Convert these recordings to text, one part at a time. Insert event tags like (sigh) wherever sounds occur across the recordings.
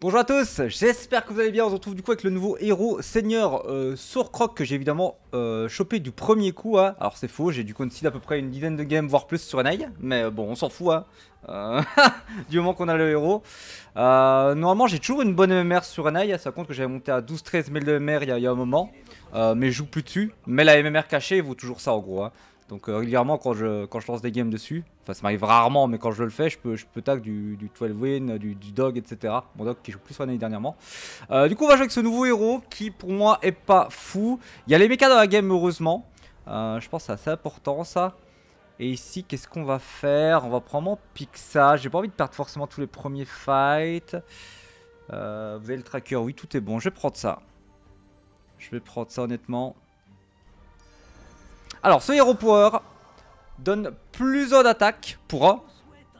Bonjour à tous, j'espère que vous allez bien, on se retrouve du coup avec le nouveau héros seigneur euh, Sourcroc que j'ai évidemment euh, chopé du premier coup, hein. alors c'est faux, j'ai dû concede à peu près une dizaine de games voire plus sur Enai, mais euh, bon on s'en fout hein. (laughs) du moment qu'on a le héros. normalement j'ai toujours une bonne MMR sur Enai, hein. ça compte que j'avais monté à 12-13 000 de MMR il y, a, un moment, mais je joue plus dessus, mais la MMR cachée vaut toujours ça en gros. Donc euh, régulièrement quand je, quand je lance des games dessus, enfin ça m'arrive rarement mais quand je le fais je peux, je peux tag du, du 12 win, du, du, dog etc. Mon dog qui joue plus année dernièrement. Euh, du coup on va jouer avec ce nouveau héros qui pour moi est pas fou. Il y a les mechas dans la game heureusement. Euh, je pense que c'est assez important ça. Et ici qu'est-ce qu'on va faire On va prendre Pixa. J'ai pas envie de perdre forcément tous les premiers fights. vous le tracker, oui tout est bon, je vais prendre ça. Je vais prendre ça honnêtement. Alors, ce héros power donne plus d'attaques d'attaque pour un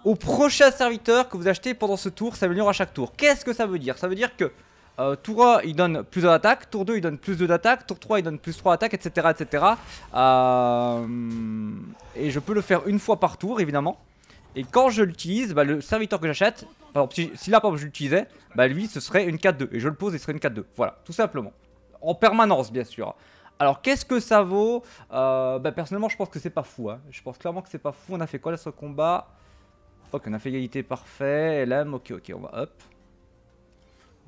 au prochain serviteur que vous achetez pendant ce tour Ça s'améliore à chaque tour. Qu'est-ce que ça veut dire Ça veut dire que euh, tour 1 il donne plus 1 d'attaque, tour 2 il donne plus 2 d'attaque, tour 3 il donne plus 3 attaques, etc. etc. Euh, et je peux le faire une fois par tour évidemment. Et quand je l'utilise, bah, le serviteur que j'achète, si, là par je l'utilisais, bah, lui ce serait une 4-2. Et je le pose et ce serait une 4-2. Voilà, tout simplement. En permanence bien sûr. Alors qu'est-ce que ça vaut euh, bah, Personnellement je pense que c'est pas fou. Hein. Je pense clairement que c'est pas fou. On a fait quoi là ce combat Ok on a fait égalité parfait. LM ok ok on va hop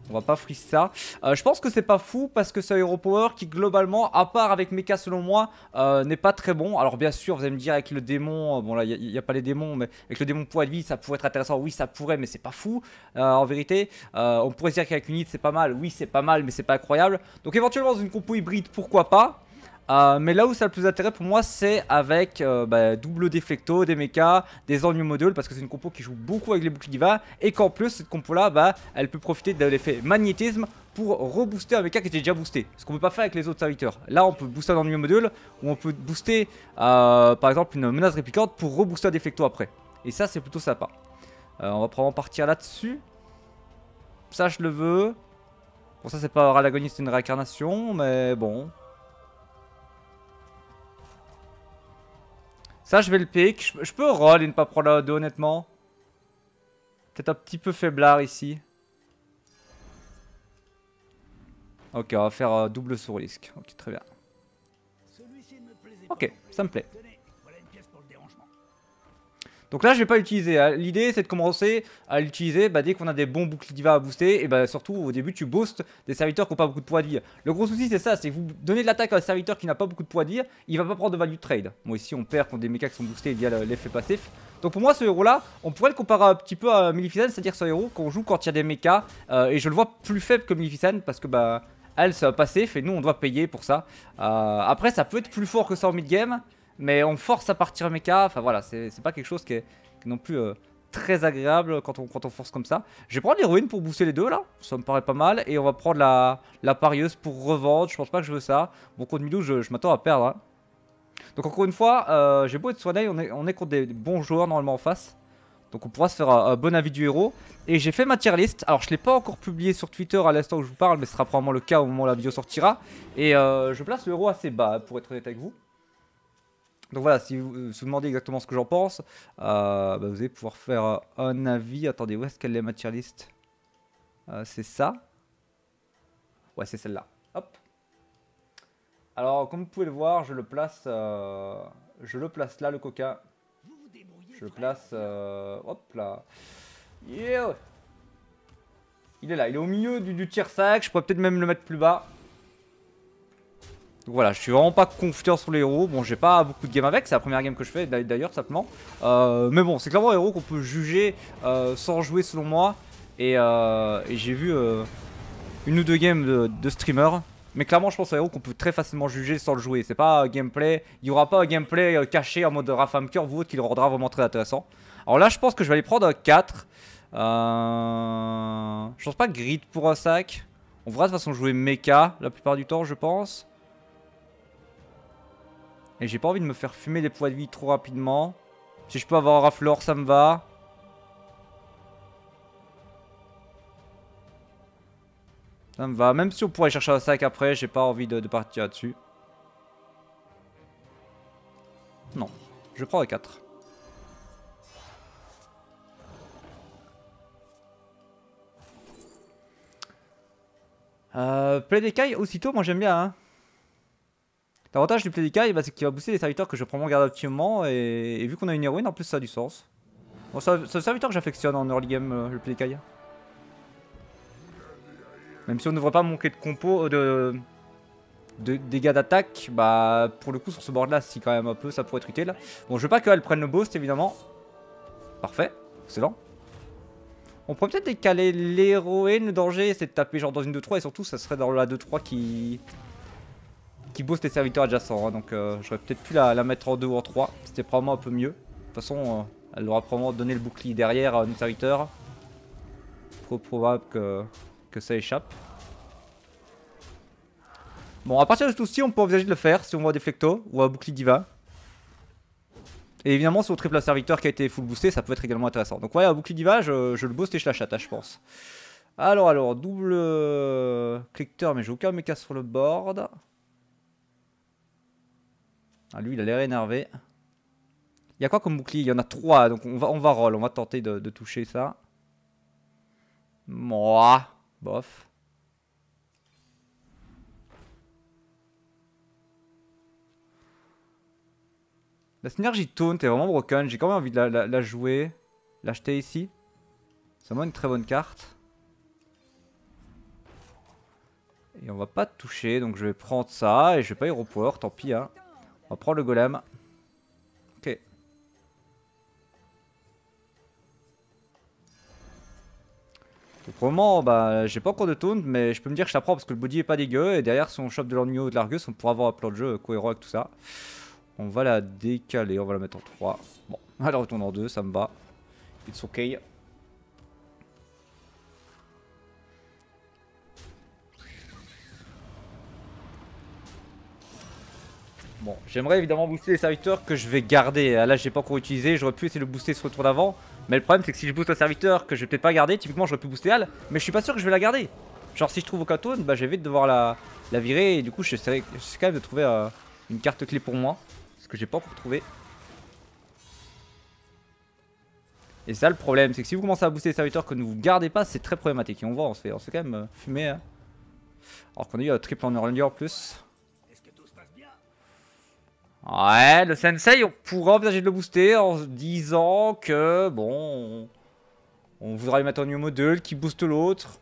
on va pas frisser ça. Euh, je pense que c'est pas fou parce que c'est Hero Power qui globalement, à part avec Mecha selon moi, euh, n'est pas très bon. Alors bien sûr, vous allez me dire avec le démon, euh, bon là il n'y a, pas les démons, mais avec le démon poids de vie ça pourrait être intéressant. Oui ça pourrait, mais c'est pas fou en vérité. on pourrait se dire qu'avec une c'est pas mal. Oui c'est pas mal, mais c'est pas incroyable. Donc éventuellement dans une compo hybride, pourquoi pas. Euh, mais là où ça a le plus d'intérêt pour moi, c'est avec euh, bah, double déflecto, des mechas, des ennuis modules, parce que c'est une compo qui joue beaucoup avec les boucles d'Iva et qu'en plus, cette compo-là, bah, elle peut profiter de l'effet magnétisme pour rebooster un mecha qui était déjà boosté. Ce qu'on peut pas faire avec les autres serviteurs. Là, on peut booster un ennemi module, ou on peut booster, euh, par exemple, une menace réplicante pour rebooster un déflecto après. Et ça, c'est plutôt sympa. on va probablement partir là-dessus. Ça, je le veux. Bon, ça, c'est pas Ralagoniste, c'est une réincarnation, mais bon, Ça, je vais le pick. Je, peux roll et ne pas prendre la O2 honnêtement. Peut-être un petit peu faiblard ici. Ok, on va faire euh, double sous risque. Ok, très bien. Ok, ça me plaît. Donc là, je vais pas l'utiliser. Ah, l'idée, c'est de commencer à l'utiliser bah, dès qu'on a des bons boucliers divas à booster. Et bah, surtout, au début, tu boostes des serviteurs qui n'ont pas beaucoup de poids de vie. Le gros souci, c'est ça c'est que vous donnez de l'attaque à un serviteur qui n'a pas beaucoup de poids de dire il va pas prendre de value trade. Moi ici, on perd quand des mechas qui sont boostés via l'effet passif. Donc pour moi, ce héros-là, on pourrait le comparer un petit peu à Milifisan, c'est-à-dire ce héros qu'on joue quand il y a des mechas. Euh, et je le vois plus faible que Milifisan parce que bah elle, c'est un passif et nous, on doit payer pour ça. Euh, après, ça peut être plus fort que ça en mid-game mais on force à partir mecha. Enfin voilà, c'est pas quelque chose qui est, non plus euh, très agréable quand on, force comme ça. Je vais prendre l'héroïne pour booster les deux là, ça me paraît pas mal. Et on va prendre la, la parieuse pour revendre, je pense pas que je veux ça. Bon contre Milou, je, m'attends à perdre. Hein. Donc encore une fois, euh, j'ai beau être soigné, on est, on contre des bons joueurs normalement en face. Donc on pourra se faire un, bon avis du héros. Et j'ai fait ma tier list. Alors je l'ai pas encore publié sur Twitter à l'instant où je vous parle, mais ce sera probablement le cas au moment où la vidéo sortira. Et euh, je place le héros assez bas pour être honnête avec vous. Donc voilà, si vous, vous demandez exactement ce que j'en pense, euh, bah, vous allez pouvoir faire un avis. Attendez, où est-ce qu'elle est ma list euh, C'est ça Ouais, c'est celle-là. Hop. Alors, comme vous pouvez le voir, je le place, euh, je le place là, le coca. Je le place, hop là. Il est là, il est au milieu du, du sac. Je pourrais peut-être même le mettre plus bas. Donc voilà, je suis vraiment pas confiant sur les héros. Bon, j'ai pas beaucoup de game avec, c'est la première game que je fais d'ailleurs, simplement. Euh, mais bon, c'est clairement un héros qu'on peut juger euh, sans jouer selon moi. Et, euh, j'ai vu une ou deux games de, streamers streamer. Mais clairement, je pense c'est un héros qu'on peut très facilement juger sans le jouer. C'est pas gameplay, il y aura pas un gameplay caché en mode Rafam Curve ou autre qui le rendra vraiment très intéressant. Alors là, je pense que je vais aller prendre un 4. Je pense pas grid pour un sac. On verra de toute façon jouer mecha la plupart du temps, je pense. Et j'ai pas envie de me faire fumer des poids de vie trop rapidement. Si je peux avoir un rafleur, ça me va. Ça me va. Même si on pourrait chercher un sac après, j'ai pas envie de, partir là-dessus. Non. Je prends les 4. Euh, play cailles aussitôt, moi j'aime bien. Hein. L'avantage du Pledica, bah, c'est qu'il va booster les serviteurs que je prends mon garde optimement et, vu qu'on a une héroïne, en plus ça a du sens. Bon, c'est un serviteur que j'affectionne en early game, euh, le Pledicaille. Même si on ne devrait pas manquer de compo, euh, de, de, dégâts d'attaque, bah pour le coup sur ce board là, si quand même un peu, ça pourrait être utile. Bon, je veux pas qu'elle prenne le boost évidemment. Parfait, excellent. On pourrait peut-être décaler l'héroïne, le danger, c'est de taper genre dans une 2-3 et surtout ça serait dans la 2-3 qui qui les serviteurs adjacents. Hein, donc euh, j'aurais peut-être pu la, mettre en 2 ou en 3. C'était probablement un peu mieux. De toute façon, euh, elle aura probablement donné le bouclier derrière à euh, nos serviteurs. Trop probable que, que ça échappe. Bon, à partir de tout ci on peut envisager de le faire si on voit des flecto ou un bouclier Diva. Et évidemment, si on triple serviteur qui a été full boosté, ça peut être également intéressant. Donc, ouais, un bouclier divin, je, le booste et je l'achète, hein, je pense. Alors, alors, double euh, clicteur, mais j'ai aucun méca sur le board. Ah, lui, il a l'air énervé. Il y a quoi comme bouclier Il y en a trois, donc on va, on va roll, on va tenter de, toucher ça. Moi, bof. La synergie taunt est vraiment broken, j'ai quand même envie de la, jouer, l'acheter ici. C'est vraiment une très bonne carte. Et on va pas toucher, donc je vais prendre ça et je vais pas hero power, tant pis hein. On prend le golem. Ok. Pour le moment, bah, j'ai pas encore de taunt, mais je peux me dire que je la prends parce que le body est pas dégueu. Et derrière, si on chope de l'ornio ou de l'argus, on pourra avoir un plan de jeu cohérent avec tout ça. On va la décaler, on va la mettre en 3. Bon, (laughs) elle retourne en 2, ça me va. It's ok j'aimerais évidemment booster les serviteurs que je vais garder. Ah, là, j'ai pas encore utilisé. J'aurais pu essayer de booster ce retour d'avant. Mais le problème, c'est que si je booste un serviteur que je vais peut-être pas garder, typiquement, j'aurais pu booster Al. Mais je suis pas sûr que je vais la garder. Genre, si je trouve au bah, j'évite vais devoir la, virer. Et du coup, je quand même de trouver euh, une carte clé pour moi. Ce que j'ai pas encore trouvé. Et ça, le problème, c'est que si vous commencez à booster les serviteurs que ne vous gardez pas, c'est très problématique. Et on voit, on se fait, on quand même euh, fumer. Hein. Alors qu'on a eu un triple en early en plus. Ouais, le sensei, on pourra envisager de le booster en disant que, bon, on, voudrait voudra lui mettre un new model qui booste l'autre.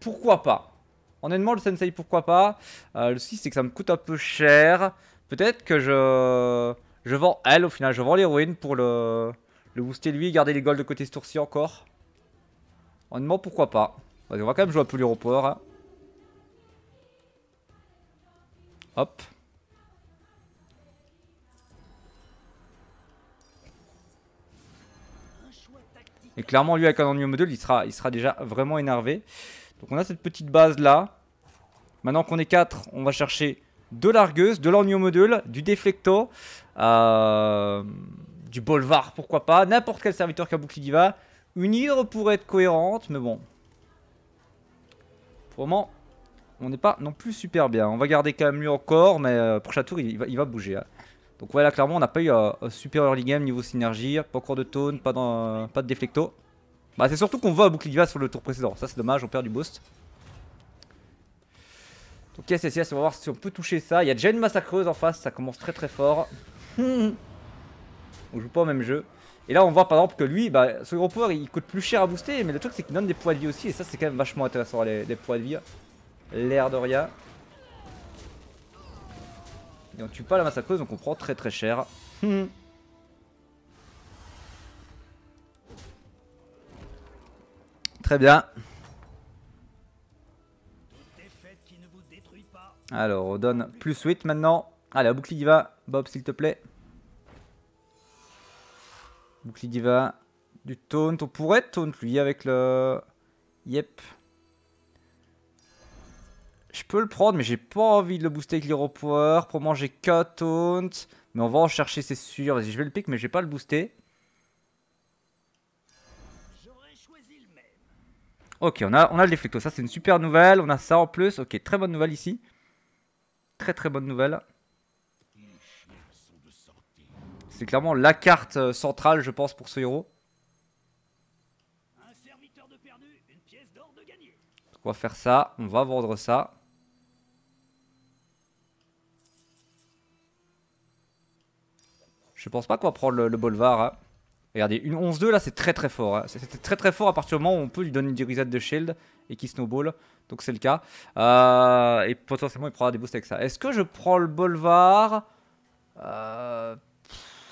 Pourquoi pas Honnêtement, le sensei, pourquoi pas euh, Le souci, c'est que ça me coûte un peu cher. Peut-être que je, je vends elle au final, je vends l'héroïne pour le, le booster lui garder les golds de côté ce tour-ci encore. Honnêtement, pourquoi pas On va quand même jouer un peu l'aéroport. Hein. Hop. Et clairement, lui, avec un ennui module, il sera, il sera déjà vraiment énervé. Donc on a cette petite base là. Maintenant qu'on est 4, on va chercher de l'argueuse, de l'Ornio Module, du Deflecto, euh, du Bolvar, pourquoi pas, n'importe quel serviteur qui a bouclier diva. Une pour pourrait être cohérente, mais bon. Pour le moment, on n'est pas non plus super bien. On va garder quand même lui encore, mais euh, prochain tour, il, va, bouger. Hein. Donc voilà, clairement, on n'a pas eu euh, un, super early game niveau synergie. Pas encore de taunt, euh, pas, de déflecto. Bah, c'est surtout qu'on voit un bouclier sur le tour précédent. Ça, c'est dommage, on perd du boost. Donc yes, yes, on va voir si on peut toucher ça. Il y a déjà une massacreuse en face, ça commence très très fort. (laughs) on joue pas au même jeu. Et là on voit par exemple que lui, bah, ce gros pouvoir il coûte plus cher à booster, mais le truc c'est qu'il donne des poids de vie aussi, et ça c'est quand même vachement intéressant les, poids de vie. L'air de rien. Et on tue pas la massacreuse, donc on prend très très cher. Hmm. très bien. Alors, on donne plus 8 maintenant. Allez, la bouclier diva. Bob, s'il te plaît. Bouclier diva. Du taunt. On pourrait taunt lui avec le... Yep. Je peux le prendre, mais j'ai pas envie de le booster avec l'Hero Power. Pour manger j'ai taunt. Mais on va en chercher, c'est sûr. Vas-y, je vais le pick, mais je vais pas le booster. Ok, on a, on a le déflecto. Ça, c'est une super nouvelle. On a ça en plus. Ok, très bonne nouvelle ici. Très, très bonne nouvelle. C'est clairement la carte euh, centrale, je pense, pour ce héros. On va faire ça. On va vendre ça. Je pense pas qu'on va prendre le, le boulevard. Hein Regardez, une 11-2 là, c'est très très fort. Hein. C'était très très fort à partir du moment où on peut lui donner une reset de shield et qui snowball. Donc c'est le cas. Euh, et potentiellement, il prendra des boosts avec ça. Est-ce que je prends le boulevard euh,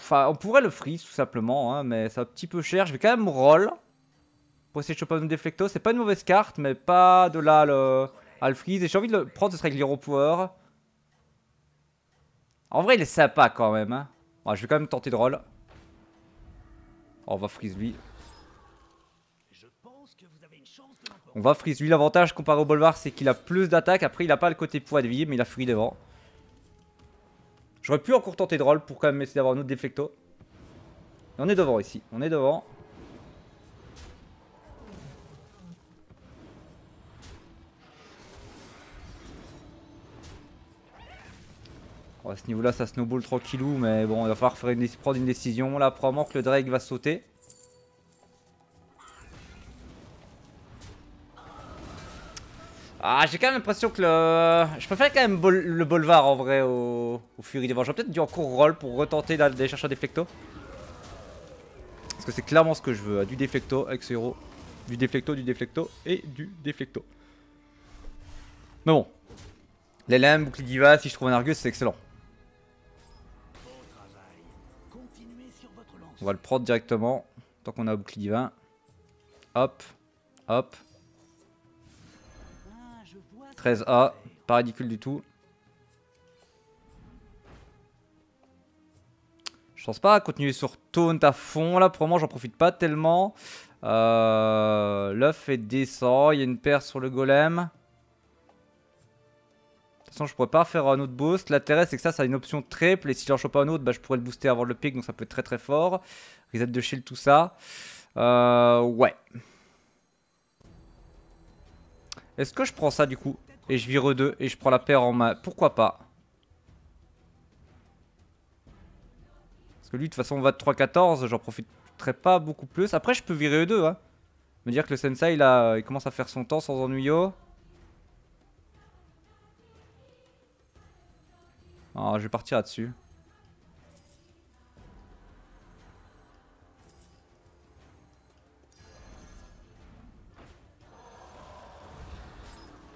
Enfin, on pourrait le freeze tout simplement, hein, mais c'est un petit peu cher. Je vais quand même roll pour essayer de choper un Deflecto C'est pas une mauvaise carte, mais pas de là le, à le freeze. Et j'ai envie de le prendre, ce serait avec Power. En vrai, il est sympa quand même. Hein je vais quand même tenter de roll. Oh, on va freeze lui. On va freeze lui. L'avantage comparé au Bolvar, c'est qu'il a plus d'attaque. Après, il a pas le côté poids de vie, mais il a free devant. J'aurais pu encore tenter de roll pour quand même essayer d'avoir un autre Deflecto on est devant ici. On est devant. à ce niveau-là, ça snowball tranquillou, mais bon, il va falloir prendre une décision. Là, probablement que le Drake va sauter. Ah, j'ai quand même l'impression que le... Je préfère quand même le Boulevard en vrai au, au Fury devant. J'aurais peut-être dû encore roll pour retenter d'aller chercher un Deflecto Parce que c'est clairement ce que je veux. Hein. Du Deflecto avec ce héros. Du Deflecto, du Deflecto et du Deflecto Mais bon. L'LM, bouclier diva, si je trouve un Argus, c'est excellent. On va le prendre directement. Tant qu'on a un bouclier divin. Hop. Hop. 13A. Pas ridicule du tout. Je pense pas. à Continuer sur Taunt à fond. Là, pour le moment, j'en profite pas tellement. Euh, l'œuf est descend. Il y a une paire sur le golem. Sinon, je pourrais pas faire un autre boost. L'intérêt, c'est que ça, ça a une option triple. Et si j'en chope un autre, bah, je pourrais le booster avant le pic. Donc ça peut être très très fort. Reset de shield, tout ça. Euh, ouais. Est-ce que je prends ça du coup Et je vire 2 et je prends la paire en main. Pourquoi pas Parce que lui, de toute façon, on va de 3-14. J'en profiterai pas beaucoup plus. Après, je peux virer e 2 Hein. Me dire que le Sensei, il, a... commence à faire son temps sans ennuyo. Alors, ah, je vais partir là-dessus.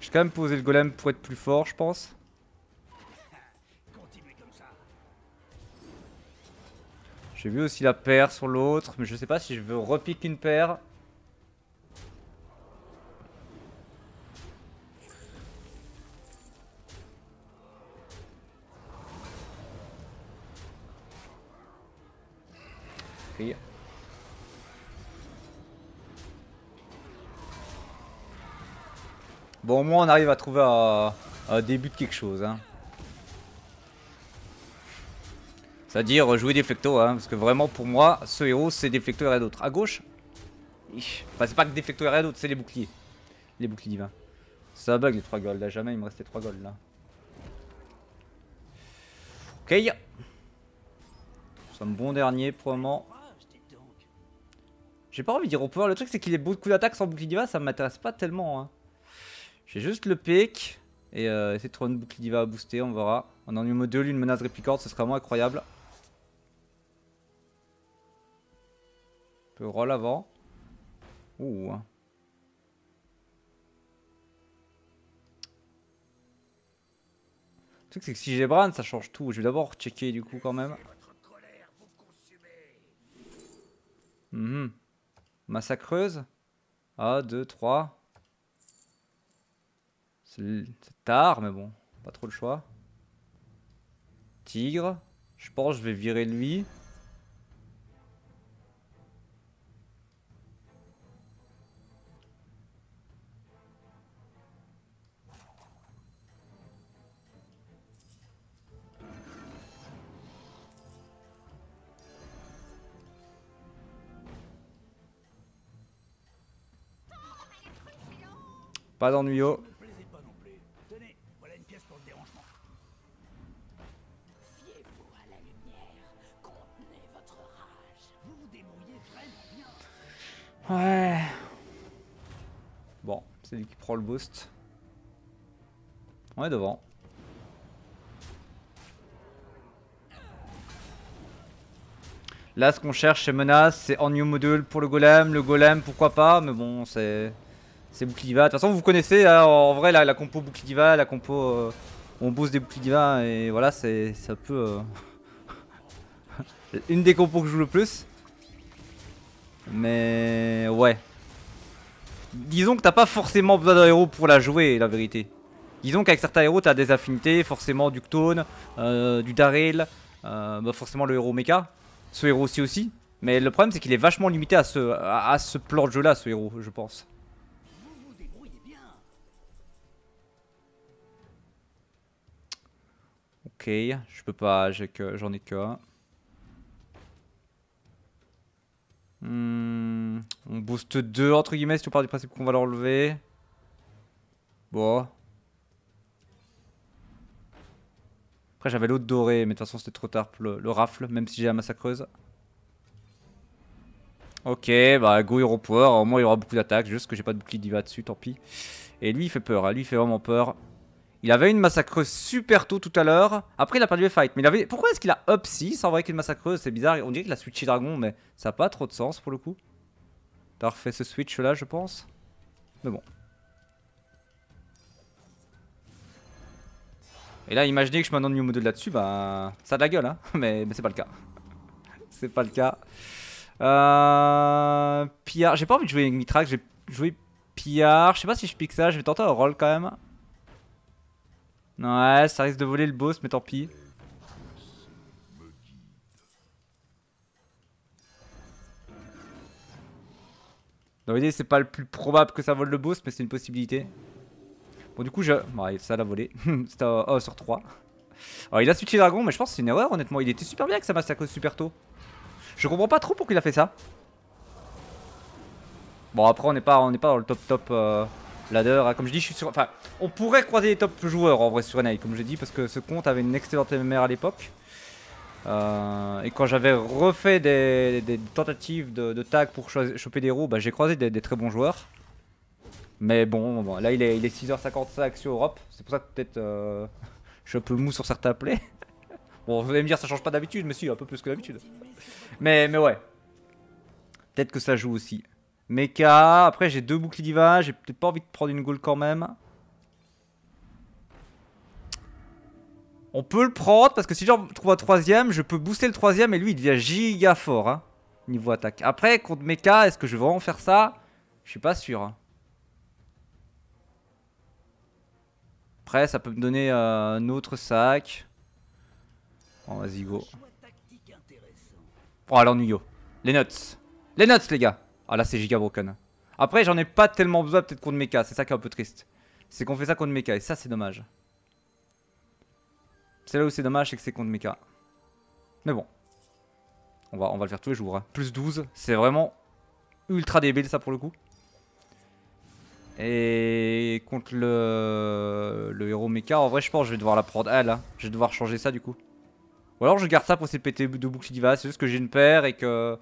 Je vais quand même poser le golem pour être plus fort, je pense. J'ai vu aussi la paire sur l'autre, mais je sais pas si je veux repiquer une paire on arrive à trouver un, début de quelque chose. Hein. C'est-à-dire jouer Deflecto, hein, parce que vraiment pour moi, ce héros c'est Deflecto et rien d'autre. À gauche c'est pas que Deflecto et rien d'autre, c'est les boucliers. Les boucliers divins. Ça bug les trois golds, là jamais il me restait 3 golds là. Ok. Nous sommes bon dernier probablement. J'ai pas envie de dire au pouvoir, le truc c'est qu'il est beaucoup d'attaque sans bouclier divin, ça m'intéresse pas tellement. Hein. J'ai juste le pic. Et euh, essayer de trouver une boucle diva à booster, on verra. On en numéro 2, une menace réplicante, ce serait vraiment incroyable. On peut roll avant. Ouh. Le truc, c'est que si j'ai Bran, ça change tout. Je vais d'abord checker, du coup, quand même. Mhm. Massacreuse. 1, 2, 3. C'est tard, mais bon, pas trop le choix. Tigre. Je pense que je vais virer lui. Pas d'ennuyaux. Oh. le boost. On est devant. Là, ce qu'on cherche chez Menace, c'est en new module pour le golem, le golem, pourquoi pas, mais bon, c'est c'est va De toute façon, vous connaissez hein, en vrai la, la compo diva la compo euh, on booste des divin et voilà, c'est ça peut. Euh, (laughs) une des compos que je joue le plus. Mais ouais, disons que t'as pas forcément besoin d'un héros pour la jouer, la vérité. Disons qu'avec certains héros, t'as des affinités, forcément du Ktone, euh, du Daryl, euh, bah, forcément le héros Mecha, ce héros aussi aussi. Mais le problème, c'est qu'il est vachement limité à ce, à, ce plan de jeu-là, ce héros, je pense. Ok, je peux pas, j'en ai que, j'en ai que Hmm, on booste 2 entre guillemets si on part du principe qu'on va l'enlever. Bon. Après j'avais l'autre doré mais de toute façon c'était trop tard pour le, rafle même si j'ai la massacreuse. Ok bah go hero power au moins il y aura beaucoup d'attaques juste que j'ai pas de bouclier diva dessus tant pis. Et lui il fait peur, hein. lui il fait vraiment peur. Il avait une massacreuse super tôt tout à l'heure. Après, il a perdu le fight, Mais il avait... pourquoi est-ce qu'il a up 6 en vrai qu'une massacreuse C'est bizarre. On dirait qu'il a switché dragon, mais ça n'a pas trop de sens pour le coup. T'as refait ce switch là, je pense. Mais bon. Et là, imaginez que je m'en au mode là-dessus, bah ça a de la gueule, hein. (laughs) Mais, c'est pas le cas. (laughs) c'est pas le cas. Euh... Pillard. J'ai pas envie de jouer Mitrax, j'ai joué Pillard. Je sais pas si je pique ça, je vais tenter un roll quand même. Ouais, ça risque de voler le boss, mais tant pis. Dans l'idée, c'est pas le plus probable que ça vole le boss, mais c'est une possibilité. Bon, du coup, je. bah, ça l'a volé. (laughs) C'était 1 oh, sur 3. il a switché dragon, mais je pense que c'est une erreur, honnêtement. Il était super bien que sa massacre super tôt. Je comprends pas trop pourquoi il a fait ça. Bon, après, on n'est pas, on est pas dans le top top. Euh, Ladder, hein. comme je dis, je suis Enfin, on pourrait croiser les top joueurs en vrai sur Night comme je dit, parce que ce compte avait une excellente MMR à l'époque. Euh, et quand j'avais refait des, tentatives de, de, tag pour choper des roues, bah, j'ai croisé des, très bons joueurs. Mais bon, là il est, 6h55 sur Europe, c'est pour ça que peut-être euh, (laughs) je suis un peu mou sur certains plays. (laughs) bon, vous allez me dire ça change pas d'habitude, mais si, un peu plus que d'habitude. Mais, mais ouais, peut-être que ça joue aussi. Mecha. Après, j'ai deux boucliers diva. J'ai peut-être pas envie de prendre une goal quand même. On peut le prendre parce que si j'en trouve un troisième, je peux booster le troisième et lui il devient giga fort hein, niveau attaque. Après, contre Mecha, est-ce que je vais vraiment faire ça Je suis pas sûr. Hein. Après, ça peut me donner euh, un autre sac. Bon, vas-y, go. Bon alors, Nuyo. Les notes. Les notes, les gars. Ah là c'est giga broken. Après j'en ai pas tellement besoin peut-être contre Mecha, c'est ça qui est un peu triste. C'est qu'on fait ça contre Mecha et ça c'est dommage. C'est là où c'est dommage, c'est que c'est contre Mecha. Mais bon. On va, on va le faire tous les jours. Hein. Plus 12, c'est vraiment ultra débile ça pour le coup. Et contre le, le héros mecha, en vrai je pense que je vais devoir la prendre Ah, hein. là. Je vais devoir changer ça du coup. Ou alors je garde ça pour ces pétés de bouclier d'Iva. c'est juste que j'ai une paire et que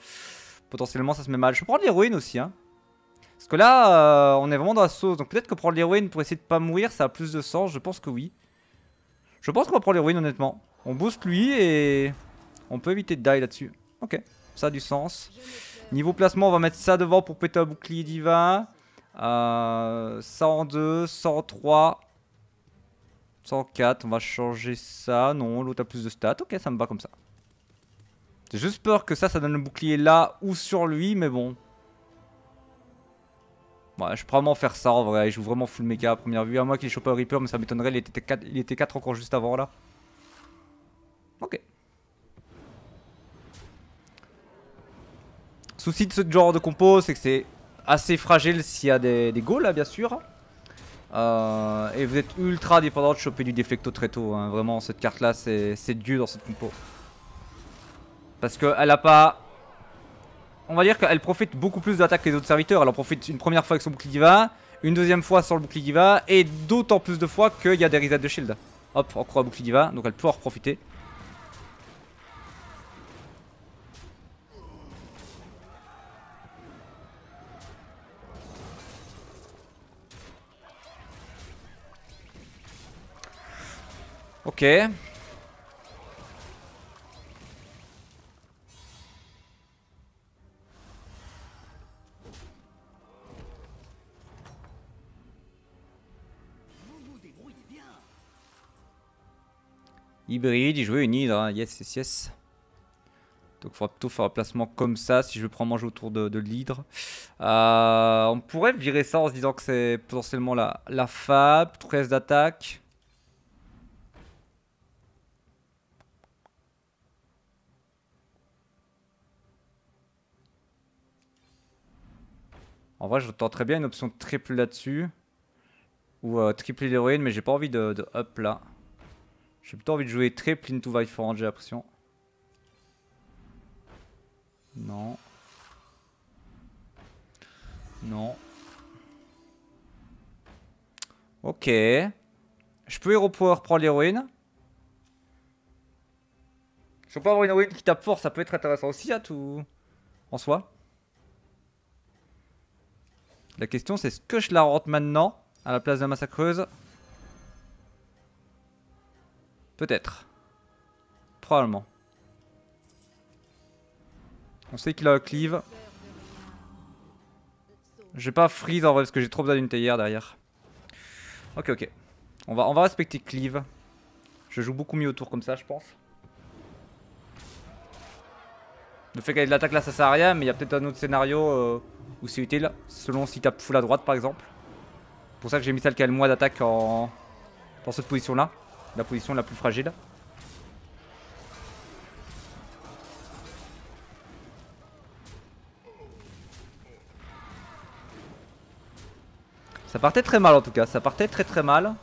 potentiellement ça se met mal. Je peux prendre l'héroïne aussi, hein. Parce que là, euh, on est vraiment dans la sauce. Donc peut-être que prendre l'héroïne pour essayer de pas mourir, ça a plus de sens. Je pense que oui. Je pense qu'on va prendre l'héroïne, honnêtement. On booste lui et on peut éviter de die là-dessus. Ok, ça a du sens. Niveau placement, on va mettre ça devant pour péter un bouclier divin. 102, 103, 104. On va changer ça. Non, l'autre a plus de stats. Ok, ça me va comme ça. J'ai juste peur que ça, ça donne le bouclier là ou sur lui, mais bon. Ouais, je vais vraiment faire ça en vrai. Je joue vraiment full méga à première vue. À moi qu'il chopé un Reaper, mais ça m'étonnerait. Il était 4, encore juste avant là. Ok. Souci de ce genre de compo, c'est que c'est assez fragile s'il y a des, des là, bien sûr. Euh, et vous êtes ultra dépendant de choper du déflecto très tôt. Hein. Vraiment, cette carte là, c'est Dieu dans cette compo. Parce qu'elle a pas... On va dire qu'elle profite beaucoup plus d'attaque que les autres serviteurs. Elle en profite une première fois avec son bouclier diva une deuxième fois sans le bouclier diva, et d'autant plus de fois qu'il y a des resets de shield. Hop, encore un bouclier diva, donc elle peut en profiter. Ok. Hybride, il jouait une hydre. Hein. Yes, yes, yes. Donc il faudra plutôt faire un placement comme ça si je veux prendre manger autour de, l'hydre. Euh, on pourrait virer ça en se disant que c'est potentiellement la, la fab, 13 d'attaque. En vrai, je très bien une option triple là-dessus. Ou euh, triple l'héroïne, mais j'ai pas envie de, de up là. J'ai plutôt envie de jouer triple into Vive for j'ai l'impression. Non. Non. Ok. Je peux Hero Power prendre l'héroïne. Je peux avoir une héroïne qui tape fort, ça peut être intéressant aussi à hein, tout. En soi. La question c'est ce que je la rentre maintenant à la place de la massacreuse Peut-être. Probablement. On sait qu'il a un cleave. Je vais pas freeze en vrai parce que j'ai trop besoin d'une théière derrière. Ok, ok. On va, on va respecter cleave. Je joue beaucoup mieux autour comme ça, je pense. Le fait qu'elle ait l'attaque là, ça sert à rien, mais il y a peut-être un autre scénario euh, où c'est utile, selon si tape full à droite par exemple. C'est pour ça que j'ai mis celle qui a le moins d'attaque en... dans cette position là la position la plus fragile. Ça partait très mal en tout cas, ça partait très très mal.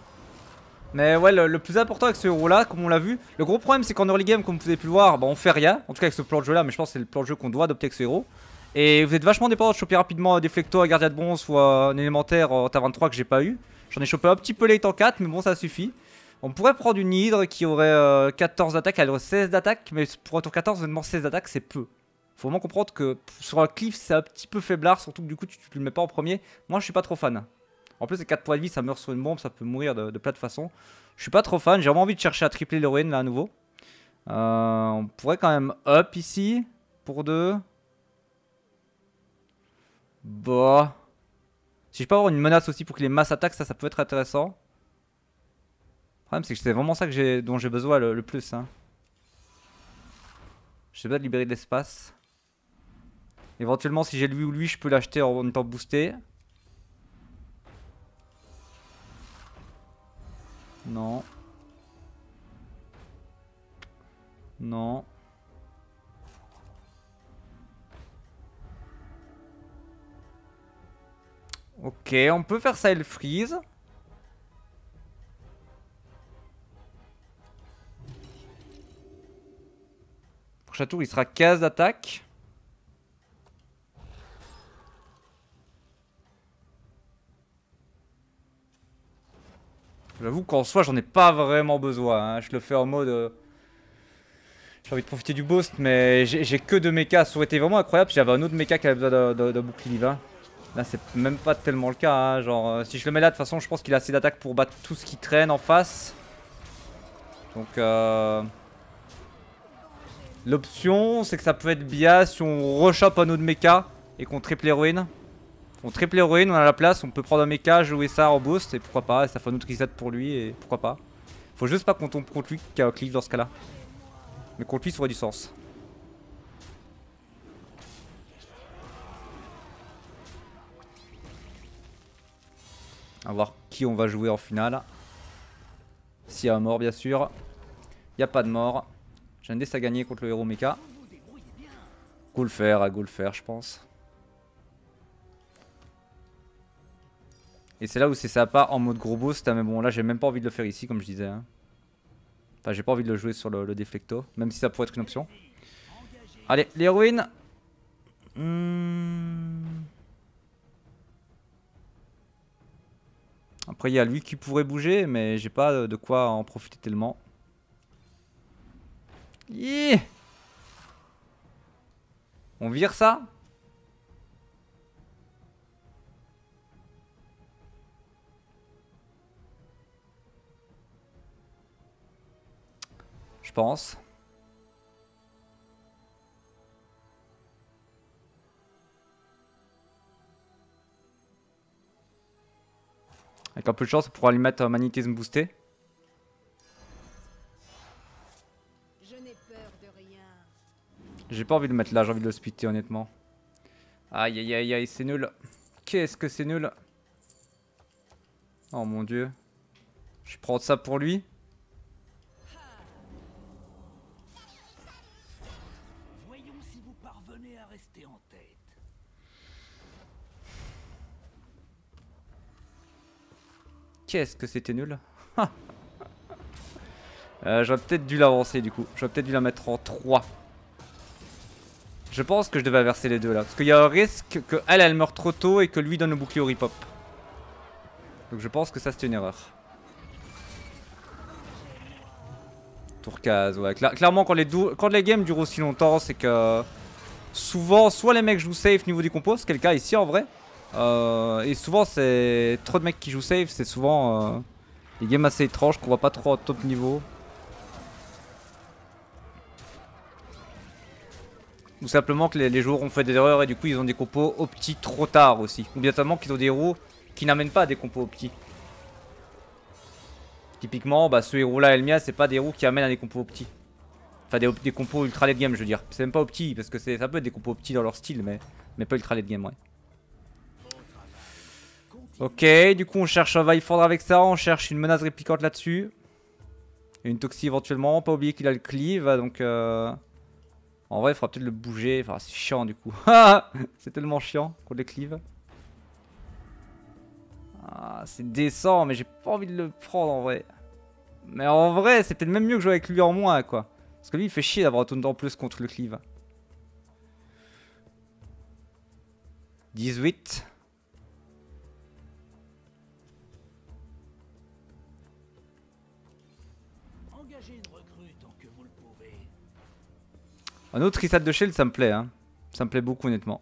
Mais ouais, le, plus important avec ce héros là, comme on l'a vu, le gros problème c'est qu'en early game, comme vous avez pu le voir, bah, on fait rien. En tout cas avec ce plan de jeu là, mais je pense que c'est le plan de jeu qu'on doit adopter avec ce héros. Et vous êtes vachement dépendant de choper rapidement des deflecto, à gardien de bronze ou un élémentaire en ta 23 que j'ai pas eu. J'en ai chopé un petit peu late en 4, mais bon ça suffit. On pourrait prendre une hydre qui aurait 14 euh, d'attaque, elle aurait 16 d'attaque, mais pour un tour 14, vraiment 16 d'attaque, c'est peu. Faut vraiment comprendre que sur un cliff, c'est un petit peu faiblard, surtout que du coup, tu, ne le mets pas en premier. Moi, je suis pas trop fan. En plus, les 4 points de vie, ça meurt sur une bombe, ça peut mourir de, plein de façons. Je suis pas trop fan, j'ai vraiment envie de chercher à tripler l'héroïne là à nouveau. Euh, on pourrait quand même up ici pour deux. Bah. Si je peux avoir une menace aussi pour que les masses attaquent, ça, ça peut être intéressant. Le problème, c'est que c'est vraiment ça que dont j'ai besoin le, plus. Hein. Je sais pas libérer de l'espace. Éventuellement, si j'ai lui ou lui, je peux l'acheter en étant temps boosté. Non. Non. Ok, on peut faire ça et le freeze. Prochain il sera 15 d'attaque J'avoue qu'en soi, j'en ai pas vraiment besoin. Hein. Je le fais en mode... Euh, j'ai envie de profiter du boost, mais j'ai que deux mechas. Ça aurait été vraiment incroyable si j'avais un autre mecha qui avait besoin d'un bouclier Là, c'est même pas tellement le cas. Hein. Genre, euh, si je le mets là, de toute façon, je pense qu'il a assez d'attaque pour battre tout ce qui traîne en face. Donc, euh... L'option, c'est que ça peut être bien si on rechoppe un autre mecha et qu'on triple héroïne. On triple héroïne, on a la place, on peut prendre un mecha, jouer ça en boost et pourquoi pas, ça fait un autre reset pour lui et pourquoi pas. Faut juste pas qu'on tombe contre lui un cliff dans ce cas là. Mais contre lui ça aurait du sens. On voir qui on va jouer en finale. S'il y a un mort bien sûr. Il n'y a pas de mort. J'ai un à gagner contre le héros mecha. Go faire, à go faire, je pense. Et c'est là où c'est sympa en mode gros boost, mais bon là j'ai même pas envie de le faire ici comme je disais. Hein. Enfin j'ai pas envie de le jouer sur le, le, déflecto, même si ça pourrait être une option. Allez, l'héroïne hmm. Après il y a lui qui pourrait bouger, mais j'ai pas de quoi en profiter tellement. On vire ça Je pense. Avec un peu de chance, on pourra lui mettre un magnétisme boosté. J'ai pas envie de le mettre là, j'ai envie de le splitter honnêtement. Aïe aïe aïe aïe, c'est nul. Qu'est-ce que c'est nul Oh mon dieu. Je vais prendre ça pour lui. à rester tête. Qu'est-ce que c'était nul (laughs) euh, J'aurais peut-être dû l'avancer du coup. J'aurais peut-être dû la mettre en 3. Je pense que je devais inverser les deux là. Parce qu'il y a un risque qu'elle, elle, elle meurt trop tôt et que lui donne le bouclier au ripop. Donc je pense que ça c'était une erreur. Tour ouais. clairement quand les, quand les games durent aussi longtemps, c'est que... Souvent, soit les mecs jouent safe niveau du compo, ce est le cas ici en vrai. Euh, et souvent c'est trop de mecs qui jouent safe, c'est souvent euh, des games assez étranges qu'on voit pas trop au top niveau. Ou simplement que les, joueurs ont fait des erreurs et du coup ils ont des compos opti petit trop tard aussi. Ou bien notamment qu'ils ont des héros qui n'amènent pas à des compos au Typiquement, bah, ce héros-là, Elmia, c'est pas des roues qui amènent à des compos opti Enfin, des, compos ultra late game, je veux dire. C'est même pas opti parce que ça peut être des compos au dans leur style, mais, mais pas ultra late game, ouais. Ok, du coup on cherche un fondre avec ça, on cherche une menace réplicante là-dessus. Et une Toxie éventuellement, pas oublier qu'il a le cleave, donc euh, en vrai, il faudra peut-être le bouger. Enfin, c'est chiant du coup. (laughs) c'est tellement chiant le cleave. Ah, c'est décent, mais j'ai pas envie de le prendre en vrai. Mais en vrai, c'est peut-être même mieux que jouer avec lui en moins, quoi. Parce que lui, il fait chier d'avoir un en plus contre le cleave. 18. Un autre reset de shield, ça me plaît. Hein. Ça me plaît beaucoup, honnêtement.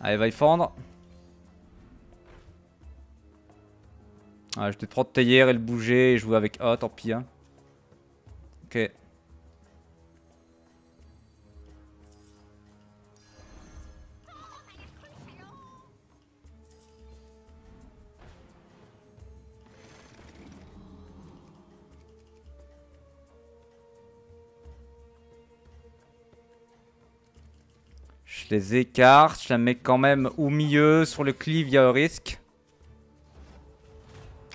Allez, va y fendre. Ah, je vais peut prendre et le bouger et jouer avec A, tant pis. Hein. Ok. les écarte. Je la mets quand même au milieu. Sur le cleave, il y a un risque.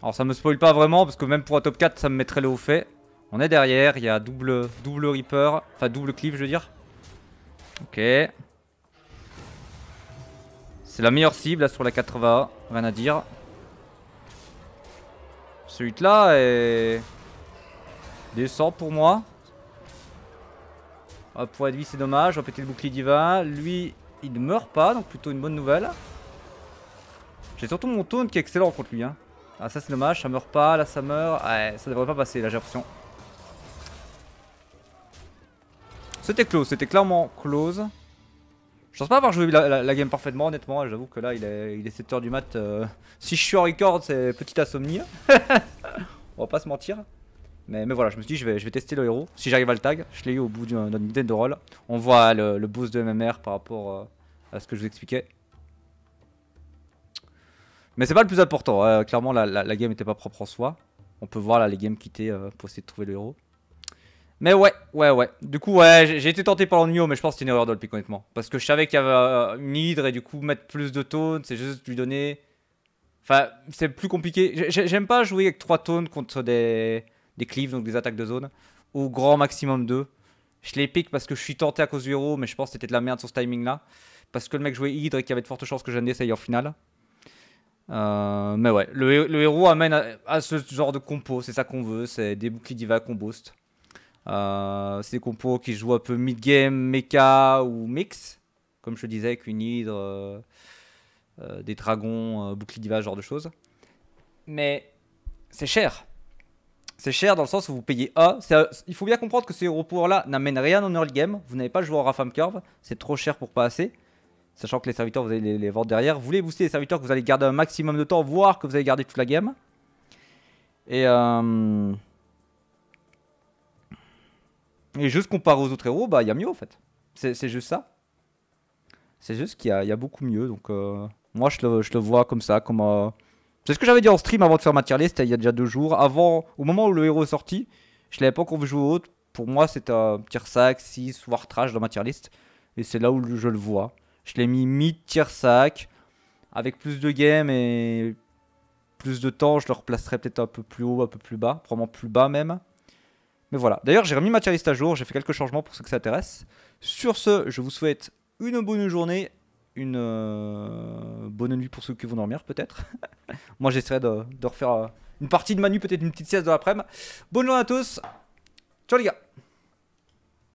Alors ça me spoil pas vraiment parce que même pour un top 4, ça me mettrait le haut fait. On est derrière. Il y a double, double Reaper. Enfin, double cliff, je veux dire. Ok. C'est la meilleure cible là, sur la 80. Rien à dire. Celui-là est... Descend pour moi pour être vie, c'est dommage. On va péter le bouclier divin. Lui, il ne meurt pas, donc plutôt une bonne nouvelle. J'ai surtout mon taunt qui est excellent contre lui. Hein. Ah, ça, c'est dommage. Ça meurt pas. Là, ça meurt. Ah, ouais, ça devrait pas passer, là, j'ai l'impression. C'était close. C'était clairement close. Je pense pas avoir joué la, game parfaitement, honnêtement. J'avoue que là, il est, 7h du mat. Euh. si je suis en record, c'est petite insomnie. (laughs) On va pas se mentir. Mais, mais, voilà, je me suis dit, je vais, je vais tester le héros. Si j'arrive à le tag, je l'ai eu au bout d'une dizaine de rôle. On voit euh, le, boost de MMR par rapport euh, à ce que je vous expliquais. Mais c'est pas le plus important. Hein. clairement, la, game était pas propre en soi. On peut voir là les games quitter euh, pour essayer de trouver le héros. Mais ouais, ouais, ouais. Du coup, ouais, j'ai été tenté par l'ennui, mais je pense que c'était une erreur de pick, honnêtement. Parce que je savais qu'il y avait une hydre et du coup, mettre plus de taunes c'est juste lui donner. Enfin, c'est plus compliqué. J'aime pas jouer avec 3 taunes contre des des cleaves donc des attaques de zone, ou grand maximum 2. Je les pique parce que je suis tenté à cause du héros, mais je pense que c'était de la merde sur ce timing là. Parce que le mec jouait Hydre et qu'il y avait de fortes chances que j'en essaye en finale. Euh, mais ouais, le, héros amène à, ce genre de compo, c'est ça qu'on veut, c'est des boucliers diva qu'on boost. Euh, c'est des compos qui jouent un peu mid-game, mecha ou mix, comme je te disais, avec une hydre, euh, des dragons, boucliers diva, genre de choses. Mais c'est cher. C'est cher dans le sens où vous payez A. Euh, il faut bien comprendre que ces repos là n'amènent rien en early game. Vous n'avez pas joué en Rafam Curve. C'est trop cher pour pas assez. Sachant que les serviteurs, vous allez les, les vendre derrière. Vous voulez booster les serviteurs que vous allez garder un maximum de temps, voire que vous allez garder toute la game. Et, euh, Et juste comparé aux autres héros, bah il y a mieux en fait. C'est juste ça. C'est juste qu'il y, a beaucoup mieux. Donc euh, moi je le, vois comme ça, comme, un... C'est ce que j'avais dit en stream avant de faire ma tier list, il y a déjà deux jours. Avant, au moment où le héros est sorti, je l'avais pas encore vu jouer au haut. Pour moi, c'est un tier sac 6, voire trash dans ma tier list. Et c'est là où je le vois. Je l'ai mis mi tier sac avec plus de game et plus de temps, je le replacerai peut-être un peu plus haut, un peu plus bas, probablement plus bas même. Mais voilà. D'ailleurs, j'ai remis ma tier list à jour, j'ai fait quelques changements pour ceux que ça intéresse. Sur ce, je vous souhaite une bonne journée une euh, bonne nuit pour ceux qui vont dormir, peut-être. (laughs) Moi, j'essaierai de, refaire euh, une partie de nuit, peut-être une petite sieste de l'après-midi. Bonne journée à tous. Ciao, les gars.